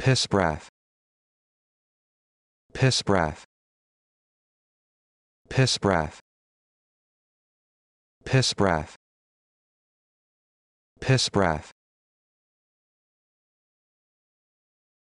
piss breath piss breath piss breath piss breath piss breath